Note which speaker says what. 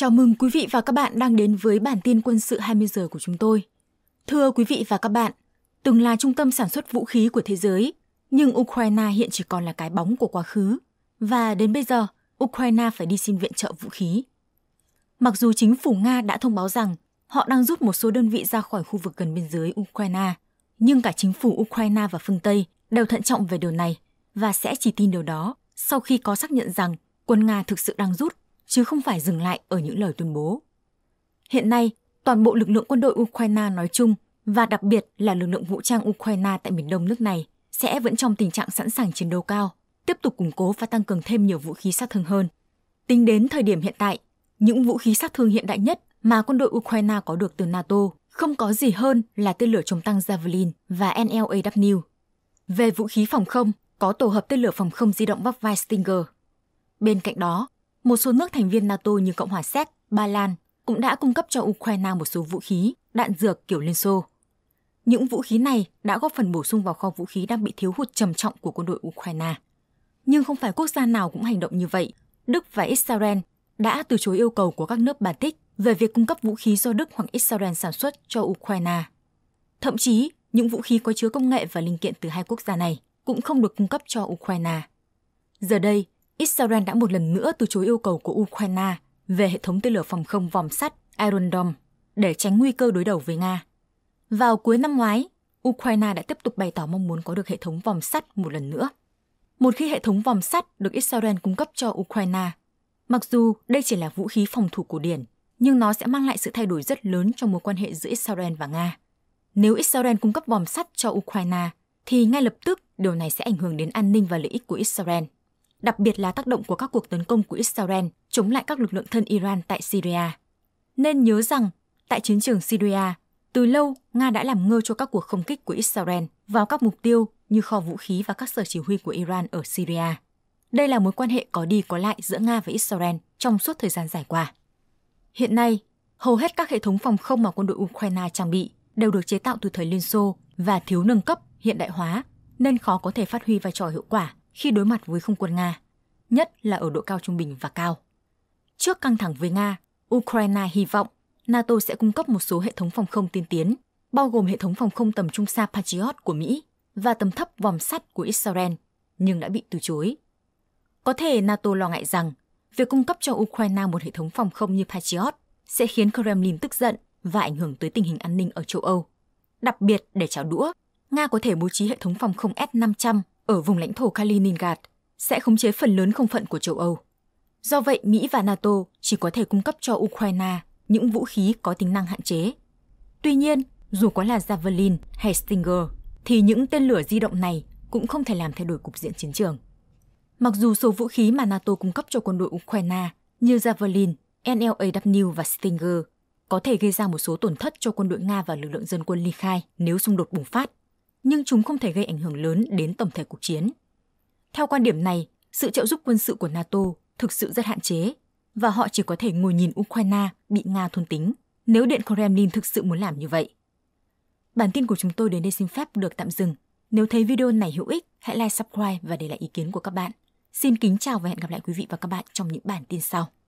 Speaker 1: Chào mừng quý vị và các bạn đang đến với bản tin quân sự 20 giờ của chúng tôi. Thưa quý vị và các bạn, từng là trung tâm sản xuất vũ khí của thế giới, nhưng Ukraine hiện chỉ còn là cái bóng của quá khứ. Và đến bây giờ, Ukraine phải đi xin viện trợ vũ khí. Mặc dù chính phủ Nga đã thông báo rằng họ đang rút một số đơn vị ra khỏi khu vực gần biên giới Ukraine, nhưng cả chính phủ Ukraine và phương Tây đều thận trọng về điều này và sẽ chỉ tin điều đó sau khi có xác nhận rằng quân Nga thực sự đang rút chứ không phải dừng lại ở những lời tuyên bố. Hiện nay, toàn bộ lực lượng quân đội Ukraine nói chung và đặc biệt là lực lượng vũ trang Ukraine tại miền đông nước này sẽ vẫn trong tình trạng sẵn sàng chiến đấu cao, tiếp tục củng cố và tăng cường thêm nhiều vũ khí sát thương hơn. Tính đến thời điểm hiện tại, những vũ khí sát thương hiện đại nhất mà quân đội Ukraine có được từ NATO không có gì hơn là tên lửa chống tăng Javelin và NLAW. Về vũ khí phòng không, có tổ hợp tên lửa phòng không di động Vavai Stinger. Bên cạnh đó, một số nước thành viên NATO như Cộng hòa Séc, Ba Lan cũng đã cung cấp cho Ukraine một số vũ khí, đạn dược kiểu Liên Xô. Những vũ khí này đã góp phần bổ sung vào kho vũ khí đang bị thiếu hụt trầm trọng của quân đội Ukraine. Nhưng không phải quốc gia nào cũng hành động như vậy. Đức và Israel đã từ chối yêu cầu của các nước Baltic về việc cung cấp vũ khí do Đức hoặc Israel sản xuất cho Ukraine. Thậm chí, những vũ khí có chứa công nghệ và linh kiện từ hai quốc gia này cũng không được cung cấp cho Ukraine. Giờ đây, Israel đã một lần nữa từ chối yêu cầu của Ukraine về hệ thống tên lửa phòng không vòm sắt Iron Dome để tránh nguy cơ đối đầu với Nga. Vào cuối năm ngoái, Ukraine đã tiếp tục bày tỏ mong muốn có được hệ thống vòm sắt một lần nữa. Một khi hệ thống vòm sắt được Israel cung cấp cho Ukraine, mặc dù đây chỉ là vũ khí phòng thủ cổ điển, nhưng nó sẽ mang lại sự thay đổi rất lớn trong mối quan hệ giữa Israel và Nga. Nếu Israel cung cấp vòm sắt cho Ukraine, thì ngay lập tức điều này sẽ ảnh hưởng đến an ninh và lợi ích của Israel – đặc biệt là tác động của các cuộc tấn công của Israel chống lại các lực lượng thân Iran tại Syria. Nên nhớ rằng, tại chiến trường Syria, từ lâu Nga đã làm ngơ cho các cuộc không kích của Israel vào các mục tiêu như kho vũ khí và các sở chỉ huy của Iran ở Syria. Đây là mối quan hệ có đi có lại giữa Nga và Israel trong suốt thời gian dài qua. Hiện nay, hầu hết các hệ thống phòng không mà quân đội Ukraine trang bị đều được chế tạo từ thời Liên Xô và thiếu nâng cấp, hiện đại hóa, nên khó có thể phát huy vai trò hiệu quả khi đối mặt với không quân Nga, nhất là ở độ cao trung bình và cao. Trước căng thẳng với Nga, Ukraine hy vọng NATO sẽ cung cấp một số hệ thống phòng không tiên tiến, bao gồm hệ thống phòng không tầm trung xa Patriot của Mỹ và tầm thấp vòm sắt của Israel, nhưng đã bị từ chối. Có thể NATO lo ngại rằng việc cung cấp cho Ukraine một hệ thống phòng không như Patriot sẽ khiến Kremlin tức giận và ảnh hưởng tới tình hình an ninh ở châu Âu. Đặc biệt để trả đũa, Nga có thể bố trí hệ thống phòng không S-500 ở vùng lãnh thổ Kaliningrad sẽ khống chế phần lớn không phận của châu Âu. Do vậy, Mỹ và NATO chỉ có thể cung cấp cho Ukraine những vũ khí có tính năng hạn chế. Tuy nhiên, dù có là Javelin hay Stinger, thì những tên lửa di động này cũng không thể làm thay đổi cục diện chiến trường. Mặc dù số vũ khí mà NATO cung cấp cho quân đội Ukraine như Javelin, NLAW và Stinger có thể gây ra một số tổn thất cho quân đội Nga và lực lượng dân quân ly khai nếu xung đột bùng phát nhưng chúng không thể gây ảnh hưởng lớn đến tổng thể cuộc chiến. Theo quan điểm này, sự trợ giúp quân sự của NATO thực sự rất hạn chế và họ chỉ có thể ngồi nhìn Ukraine bị Nga thôn tính nếu Điện Kremlin thực sự muốn làm như vậy. Bản tin của chúng tôi đến đây xin phép được tạm dừng. Nếu thấy video này hữu ích, hãy like, subscribe và để lại ý kiến của các bạn. Xin kính chào và hẹn gặp lại quý vị và các bạn trong những bản tin sau.